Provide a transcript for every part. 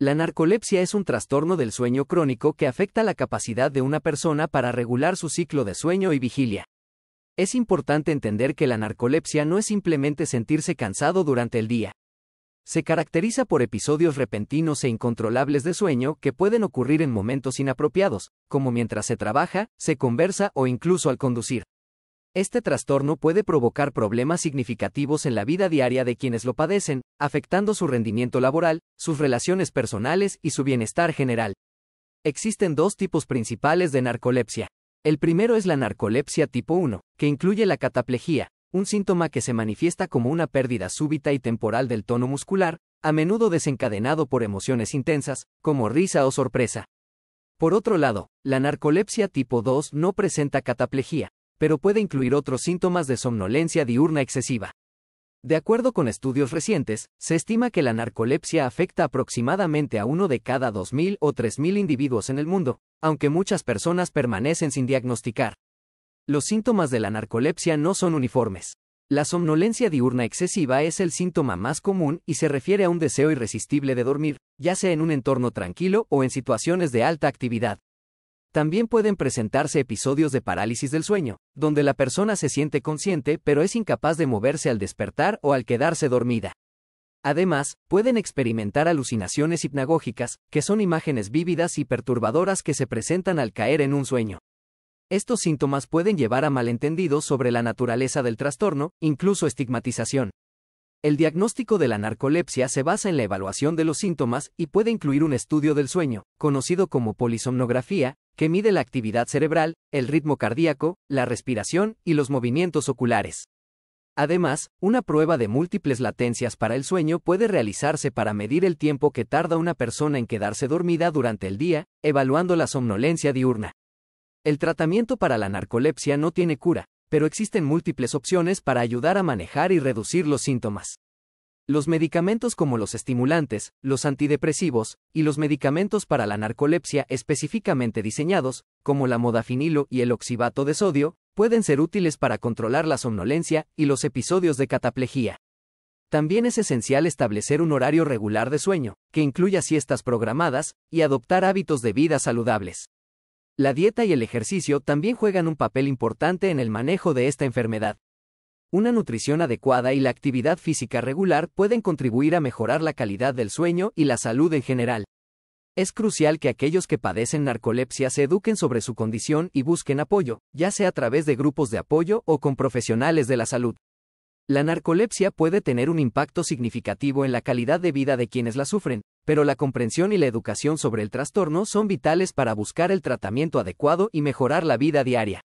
La narcolepsia es un trastorno del sueño crónico que afecta la capacidad de una persona para regular su ciclo de sueño y vigilia. Es importante entender que la narcolepsia no es simplemente sentirse cansado durante el día. Se caracteriza por episodios repentinos e incontrolables de sueño que pueden ocurrir en momentos inapropiados, como mientras se trabaja, se conversa o incluso al conducir. Este trastorno puede provocar problemas significativos en la vida diaria de quienes lo padecen, afectando su rendimiento laboral, sus relaciones personales y su bienestar general. Existen dos tipos principales de narcolepsia. El primero es la narcolepsia tipo 1, que incluye la cataplejía, un síntoma que se manifiesta como una pérdida súbita y temporal del tono muscular, a menudo desencadenado por emociones intensas, como risa o sorpresa. Por otro lado, la narcolepsia tipo 2 no presenta cataplejía, pero puede incluir otros síntomas de somnolencia diurna excesiva. De acuerdo con estudios recientes, se estima que la narcolepsia afecta aproximadamente a uno de cada 2.000 o 3.000 individuos en el mundo, aunque muchas personas permanecen sin diagnosticar. Los síntomas de la narcolepsia no son uniformes. La somnolencia diurna excesiva es el síntoma más común y se refiere a un deseo irresistible de dormir, ya sea en un entorno tranquilo o en situaciones de alta actividad. También pueden presentarse episodios de parálisis del sueño, donde la persona se siente consciente pero es incapaz de moverse al despertar o al quedarse dormida. Además, pueden experimentar alucinaciones hipnagógicas, que son imágenes vívidas y perturbadoras que se presentan al caer en un sueño. Estos síntomas pueden llevar a malentendidos sobre la naturaleza del trastorno, incluso estigmatización. El diagnóstico de la narcolepsia se basa en la evaluación de los síntomas y puede incluir un estudio del sueño, conocido como polisomnografía, que mide la actividad cerebral, el ritmo cardíaco, la respiración y los movimientos oculares. Además, una prueba de múltiples latencias para el sueño puede realizarse para medir el tiempo que tarda una persona en quedarse dormida durante el día, evaluando la somnolencia diurna. El tratamiento para la narcolepsia no tiene cura, pero existen múltiples opciones para ayudar a manejar y reducir los síntomas. Los medicamentos como los estimulantes, los antidepresivos, y los medicamentos para la narcolepsia específicamente diseñados, como la modafinilo y el oxibato de sodio, pueden ser útiles para controlar la somnolencia y los episodios de cataplejía. También es esencial establecer un horario regular de sueño, que incluya siestas programadas, y adoptar hábitos de vida saludables. La dieta y el ejercicio también juegan un papel importante en el manejo de esta enfermedad. Una nutrición adecuada y la actividad física regular pueden contribuir a mejorar la calidad del sueño y la salud en general. Es crucial que aquellos que padecen narcolepsia se eduquen sobre su condición y busquen apoyo, ya sea a través de grupos de apoyo o con profesionales de la salud. La narcolepsia puede tener un impacto significativo en la calidad de vida de quienes la sufren, pero la comprensión y la educación sobre el trastorno son vitales para buscar el tratamiento adecuado y mejorar la vida diaria.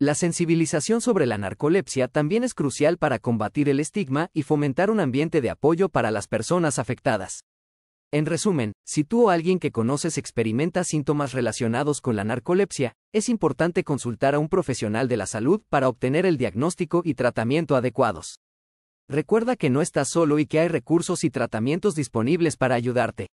La sensibilización sobre la narcolepsia también es crucial para combatir el estigma y fomentar un ambiente de apoyo para las personas afectadas. En resumen, si tú o alguien que conoces experimenta síntomas relacionados con la narcolepsia, es importante consultar a un profesional de la salud para obtener el diagnóstico y tratamiento adecuados. Recuerda que no estás solo y que hay recursos y tratamientos disponibles para ayudarte.